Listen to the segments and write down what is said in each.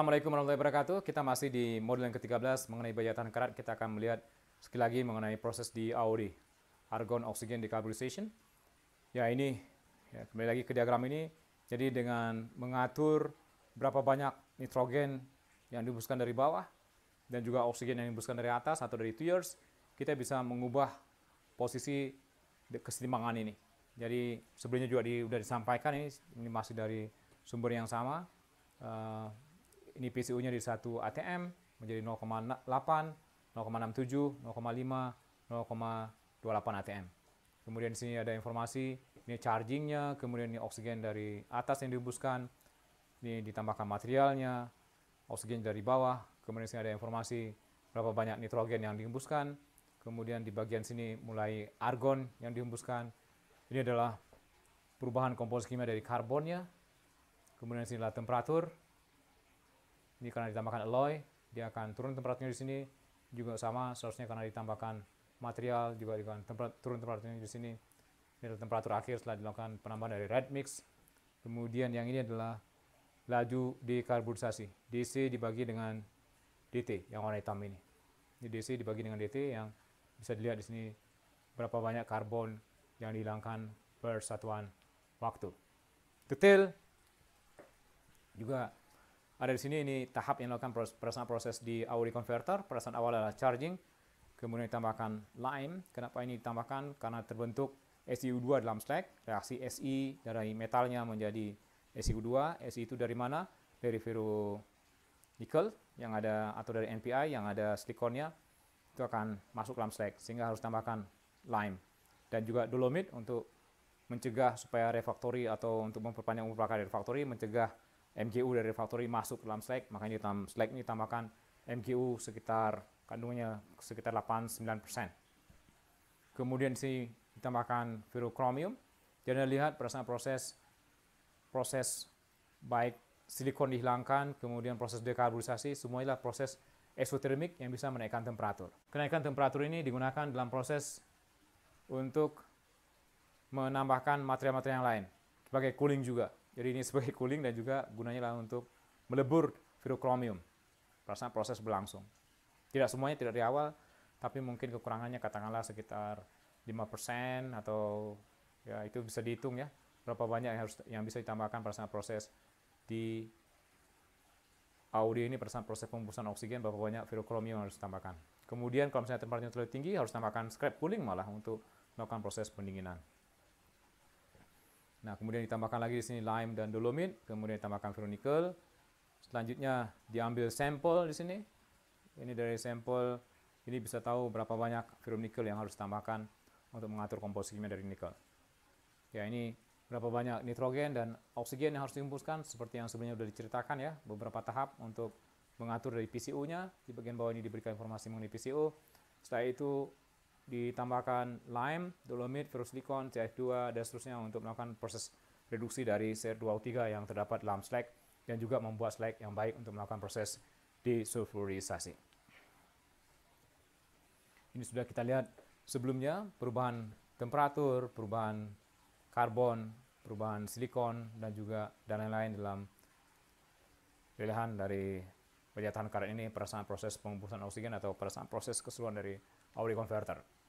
Assalamualaikum warahmatullahi wabarakatuh. Kita masih di modul yang ke-13 mengenai tahan karat. Kita akan melihat sekali lagi mengenai proses di AOD, argon oksigen decarburization. Ya ini, ya, kembali lagi ke diagram ini. Jadi dengan mengatur berapa banyak nitrogen yang dibuskan dari bawah dan juga oksigen yang dibuskan dari atas atau dari tuyers, kita bisa mengubah posisi kesetimbangan ini. Jadi sebelumnya juga di, sudah disampaikan ini, ini masih dari sumber yang sama. Uh, ini PCU-nya di satu ATM menjadi 0,8, 0,67, 0,5, 0,28 ATM. Kemudian di sini ada informasi, ini chargingnya, kemudian ini oksigen dari atas yang dihembuskan, ini ditambahkan materialnya, oksigen dari bawah, kemudian di sini ada informasi berapa banyak nitrogen yang dihembuskan, kemudian di bagian sini mulai argon yang dihembuskan. Ini adalah perubahan komposisi kimia dari karbonnya, kemudian di sini adalah temperatur, ini karena ditambahkan alloy, dia akan turun temperaturnya di sini. Juga sama seharusnya karena ditambahkan material, juga akan turun temperaturnya di sini. Ini adalah temperatur akhir setelah dilakukan penambahan dari red mix. Kemudian yang ini adalah laju dekarbonisasi. DC dibagi dengan DT yang warna hitam ini. Ini DC dibagi dengan DT yang bisa dilihat di sini berapa banyak karbon yang dihilangkan per satuan waktu. Detail juga ada di sini ini tahap yang dilakukan perasaan proses di Audi Converter. Perasaan awal adalah charging, kemudian ditambahkan lime. Kenapa ini ditambahkan? Karena terbentuk SiO2 dalam slag. Reaksi Si dari metalnya menjadi SiO2. Si itu dari mana? Dari ferro nickel yang ada atau dari NPI yang ada silikonnya itu akan masuk dalam slag sehingga harus tambahkan lime dan juga dolomit untuk mencegah supaya refaktori atau untuk memperpanjang umur pakai refaktori mencegah MGU dari factory masuk dalam slag, makanya di dalam slag ini tambahkan MGU sekitar kandungannya sekitar 8-9%. Kemudian sih ditambahkan ferrochromium, Jadi Anda lihat pada saat proses proses baik silikon dihilangkan, kemudian proses dekarbonisasi, semuanya proses eksotermik yang bisa menaikkan temperatur. Kenaikan temperatur ini digunakan dalam proses untuk menambahkan material-material yang lain sebagai cooling juga. Jadi ini sebagai cooling dan juga gunanya lah untuk melebur ferrochromium. Perasaan proses berlangsung. Tidak semuanya tidak dari awal, tapi mungkin kekurangannya katakanlah sekitar 5% atau ya itu bisa dihitung ya berapa banyak yang harus yang bisa ditambahkan pada proses di audio ini pada proses pembusan oksigen berapa banyak ferrochromium harus ditambahkan kemudian kalau misalnya tempatnya terlalu tinggi harus tambahkan scrap cooling malah untuk melakukan proses pendinginan Nah, kemudian ditambahkan lagi di sini lime dan dolomit, kemudian ditambahkan ferronikel. Selanjutnya diambil sampel di sini. Ini dari sampel ini bisa tahu berapa banyak ferronikel yang harus ditambahkan untuk mengatur komposisinya dari nikel. Ya, ini berapa banyak nitrogen dan oksigen yang harus dihembuskan seperti yang sebelumnya sudah diceritakan ya, beberapa tahap untuk mengatur dari PCU-nya. Di bagian bawah ini diberikan informasi mengenai PCU. Setelah itu ditambahkan lime, dolomit, virus silikon, CF2, dan seterusnya untuk melakukan proses reduksi dari CR2O3 yang terdapat dalam slag dan juga membuat slag yang baik untuk melakukan proses disulfurisasi. Ini sudah kita lihat sebelumnya perubahan temperatur, perubahan karbon, perubahan silikon, dan juga dan lain-lain dalam pilihan dari bejatan karet ini perasaan proses pengumpusan oksigen atau perasaan proses keseluruhan dari Audi converter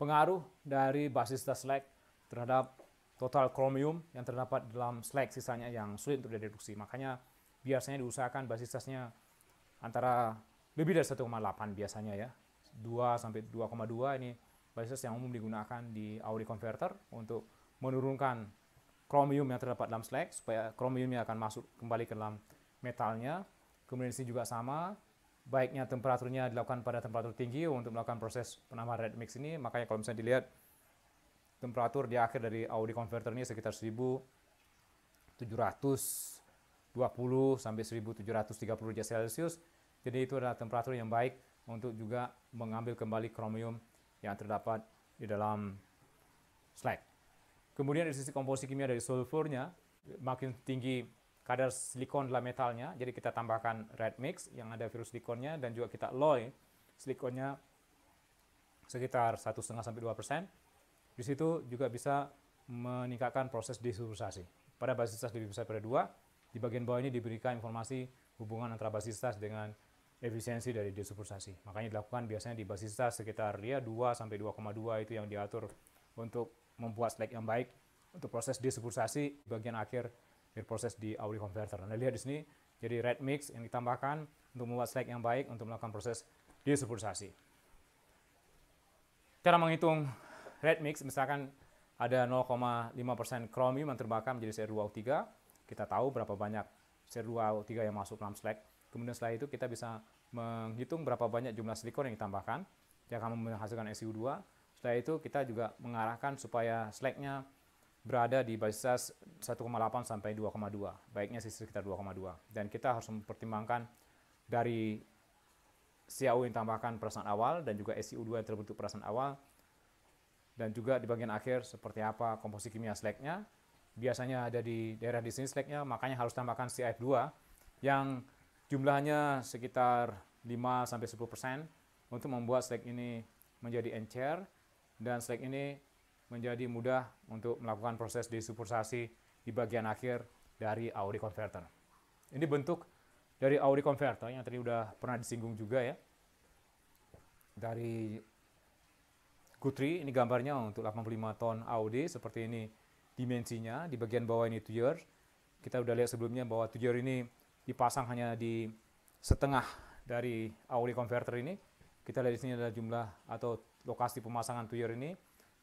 pengaruh dari basis slag terhadap total kromium yang terdapat dalam slag sisanya yang sulit untuk direduksi. Makanya biasanya diusahakan basis tasnya antara lebih dari 1,8 biasanya ya. 2 sampai 2,2 ini basis yang umum digunakan di Audi converter untuk menurunkan kromium yang terdapat dalam slag supaya kromiumnya akan masuk kembali ke dalam metalnya. Kemudian di sini juga sama, baiknya temperaturnya dilakukan pada temperatur tinggi untuk melakukan proses penambahan red mix ini makanya kalau misalnya dilihat temperatur di akhir dari Audi converter ini sekitar 1720 sampai 1730 derajat celcius jadi itu adalah temperatur yang baik untuk juga mengambil kembali kromium yang terdapat di dalam slag kemudian dari sisi komposisi kimia dari sulfurnya makin tinggi kadar silikon dalam metalnya. Jadi kita tambahkan red mix yang ada virus silikonnya dan juga kita alloy silikonnya sekitar 1,5 sampai 2 persen. Di situ juga bisa meningkatkan proses desulfurisasi. Pada basisitas lebih besar pada dua, di bagian bawah ini diberikan informasi hubungan antara basisitas dengan efisiensi dari desulfurisasi. Makanya dilakukan biasanya di basisitas sekitar dia ya 2 sampai 2,2 itu yang diatur untuk membuat slag yang baik untuk proses di bagian akhir proses di Audi Converter. Anda lihat di sini, jadi red mix yang ditambahkan untuk membuat slack yang baik untuk melakukan proses disulfurisasi. Cara menghitung red mix, misalkan ada 0,5% kromium yang terbakar menjadi CR2O3, kita tahu berapa banyak CR2O3 yang masuk dalam slack. Kemudian setelah itu kita bisa menghitung berapa banyak jumlah silikon yang ditambahkan, yang akan menghasilkan SiO2. Setelah itu kita juga mengarahkan supaya slacknya nya berada di basis 1,8 sampai 2,2, baiknya sekitar 2,2. Dan kita harus mempertimbangkan dari CAU yang tambahkan perasaan awal dan juga SCO2 yang terbentuk perasaan awal dan juga di bagian akhir seperti apa komposisi kimia slagnya. Biasanya ada di daerah di sini slagnya, makanya harus tambahkan CF2 yang jumlahnya sekitar 5 sampai 10% untuk membuat slag ini menjadi encer dan slag ini menjadi mudah untuk melakukan proses desupersasi di bagian akhir dari Audi Converter. Ini bentuk dari Audi Converter yang tadi udah pernah disinggung juga ya. Dari kutri ini gambarnya untuk 85 ton Audi seperti ini dimensinya. Di bagian bawah ini tuyer. Kita udah lihat sebelumnya bahwa tuyer ini dipasang hanya di setengah dari Audi Converter ini. Kita lihat di sini ada jumlah atau lokasi pemasangan tuyer ini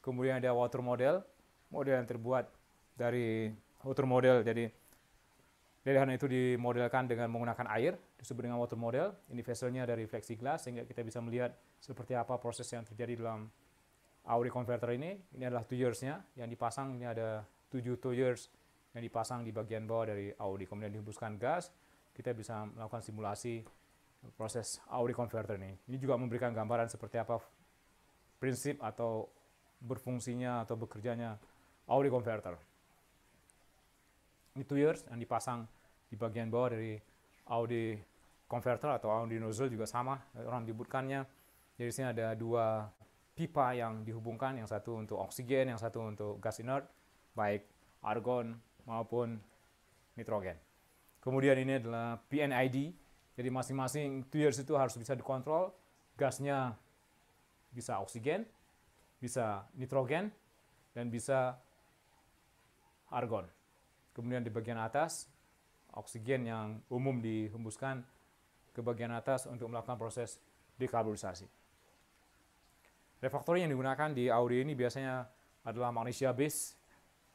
Kemudian ada water model, model yang terbuat dari water model. Jadi lelehan itu dimodelkan dengan menggunakan air, disebut dengan water model. Ini vesselnya dari glass, sehingga kita bisa melihat seperti apa proses yang terjadi dalam Audi converter ini. Ini adalah tuyersnya yang dipasang, ini ada tujuh tuyers yang dipasang di bagian bawah dari Audi. Kemudian dihembuskan gas, kita bisa melakukan simulasi proses Audi converter ini. Ini juga memberikan gambaran seperti apa prinsip atau berfungsinya atau bekerjanya audio converter. Ini ears yang dipasang di bagian bawah dari Audi converter atau Audi nozzle juga sama orang menyebutkannya. Jadi sini ada dua pipa yang dihubungkan, yang satu untuk oksigen, yang satu untuk gas inert, baik argon maupun nitrogen. Kemudian ini adalah PNID, jadi masing-masing tuyers itu harus bisa dikontrol, gasnya bisa oksigen, bisa nitrogen dan bisa argon. Kemudian di bagian atas oksigen yang umum dihembuskan ke bagian atas untuk melakukan proses dekarbonisasi. Refaktor yang digunakan di Audi ini biasanya adalah magnesia base,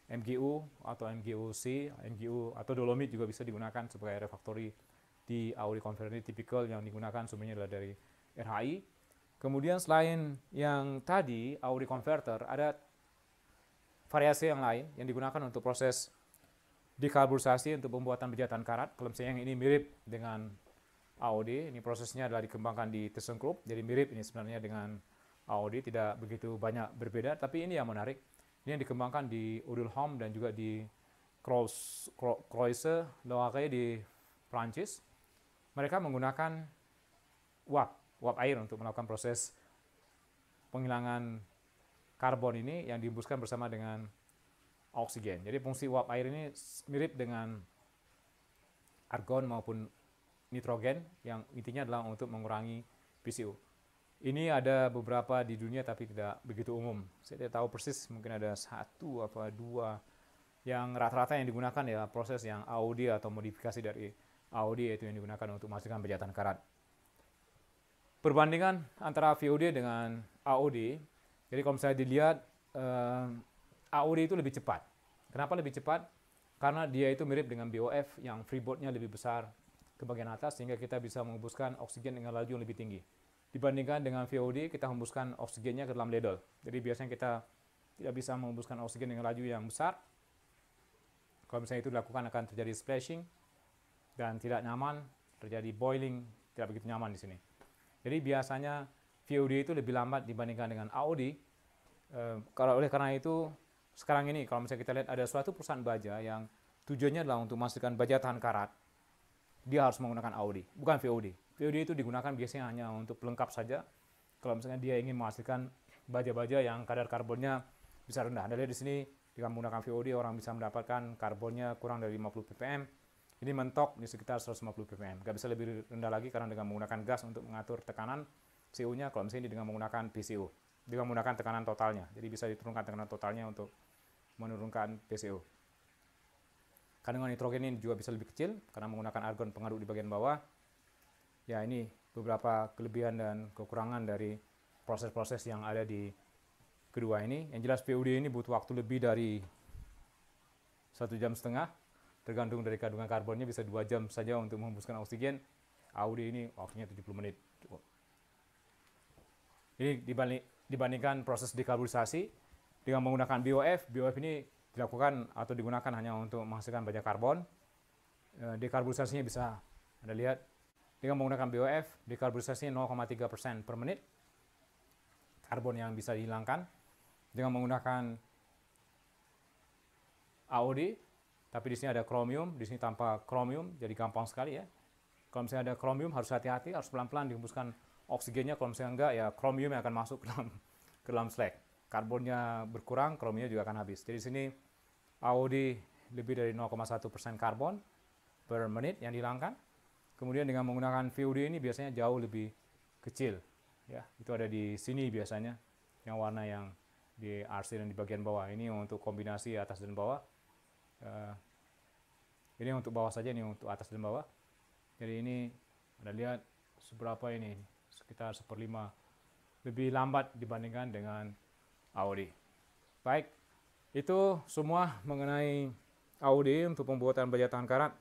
MgU atau MgOC, MgU atau dolomit juga bisa digunakan sebagai refaktori di Audi Converter tipikal yang digunakan sebenarnya adalah dari RHI Kemudian selain yang tadi Audi converter, ada variasi yang lain yang digunakan untuk proses dekarburisasi untuk pembuatan bejatan karat. Kalau misalnya yang ini mirip dengan Audi ini prosesnya adalah dikembangkan di Group jadi mirip ini sebenarnya dengan Audi tidak begitu banyak berbeda, tapi ini yang menarik. Ini yang dikembangkan di Home dan juga di Croise, Loire di Prancis. Mereka menggunakan uap uap air untuk melakukan proses penghilangan karbon ini yang dihembuskan bersama dengan oksigen. Jadi fungsi uap air ini mirip dengan argon maupun nitrogen yang intinya adalah untuk mengurangi PCO. Ini ada beberapa di dunia tapi tidak begitu umum. Saya tidak tahu persis, mungkin ada satu apa dua yang rata-rata yang digunakan ya proses yang AOD atau modifikasi dari AOD yaitu yang digunakan untuk menghasilkan bejatan karat perbandingan antara VOD dengan AOD. Jadi kalau misalnya dilihat eh, AOD itu lebih cepat. Kenapa lebih cepat? Karena dia itu mirip dengan BOF yang freeboardnya lebih besar ke bagian atas sehingga kita bisa menghembuskan oksigen dengan laju yang lebih tinggi. Dibandingkan dengan VOD, kita hembuskan oksigennya ke dalam ledol. Jadi biasanya kita tidak bisa menghembuskan oksigen dengan laju yang besar. Kalau misalnya itu dilakukan akan terjadi splashing dan tidak nyaman, terjadi boiling, tidak begitu nyaman di sini. Jadi biasanya VOD itu lebih lambat dibandingkan dengan AOD. Uh, eh, kalau oleh karena itu sekarang ini kalau misalnya kita lihat ada suatu perusahaan baja yang tujuannya adalah untuk memastikan baja tahan karat, dia harus menggunakan AOD, bukan VOD. VOD itu digunakan biasanya hanya untuk pelengkap saja. Kalau misalnya dia ingin menghasilkan baja-baja yang kadar karbonnya bisa rendah. Anda lihat di sini dengan menggunakan VOD orang bisa mendapatkan karbonnya kurang dari 50 ppm, ini mentok di sekitar 150 ppm. Gak bisa lebih rendah lagi karena dengan menggunakan gas untuk mengatur tekanan CO-nya, kalau misalnya ini dengan menggunakan PCO, dengan menggunakan tekanan totalnya. Jadi bisa diturunkan tekanan totalnya untuk menurunkan PCO. Kandungan nitrogen ini juga bisa lebih kecil karena menggunakan argon pengaduk di bagian bawah. Ya ini beberapa kelebihan dan kekurangan dari proses-proses yang ada di kedua ini. Yang jelas PUD ini butuh waktu lebih dari satu jam setengah tergantung dari kandungan karbonnya bisa dua jam saja untuk menghembuskan oksigen. Audi ini waktunya 70 menit. Ini dibanding, dibandingkan proses dekarbonisasi dengan menggunakan BOF. BOF ini dilakukan atau digunakan hanya untuk menghasilkan banyak karbon. E, dekarbonisasinya bisa Anda lihat dengan menggunakan BOF, dekarbonisasinya 0,3% per menit. Karbon yang bisa dihilangkan dengan menggunakan Audi. Tapi di sini ada kromium, di sini tanpa kromium, jadi gampang sekali ya. Kalau misalnya ada kromium harus hati-hati, harus pelan-pelan dihembuskan oksigennya. Kalau misalnya enggak ya kromium yang akan masuk ke dalam ke dalam slag. Karbonnya berkurang, kromiumnya juga akan habis. Jadi di sini AOD lebih dari 0,1% karbon per menit yang dihilangkan. Kemudian dengan menggunakan VOD ini biasanya jauh lebih kecil. Ya, itu ada di sini biasanya yang warna yang di RC dan di bagian bawah. Ini untuk kombinasi atas dan bawah uh, ini untuk bawah saja nih, untuk atas dan bawah jadi ini anda lihat seberapa ini sekitar seperlima lebih lambat dibandingkan dengan Audi baik itu semua mengenai Audi untuk pembuatan baja tahan karat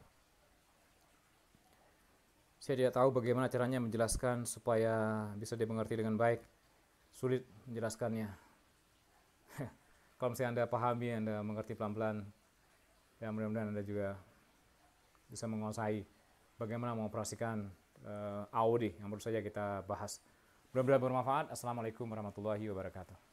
saya tidak tahu bagaimana caranya menjelaskan supaya bisa dimengerti dengan baik sulit menjelaskannya kalau misalnya Anda pahami, Anda mengerti pelan-pelan ya mudah-mudahan Anda juga bisa menguasai bagaimana mengoperasikan uh, Audi yang baru saja kita bahas. Mudah-mudahan bermanfaat. Assalamualaikum warahmatullahi wabarakatuh.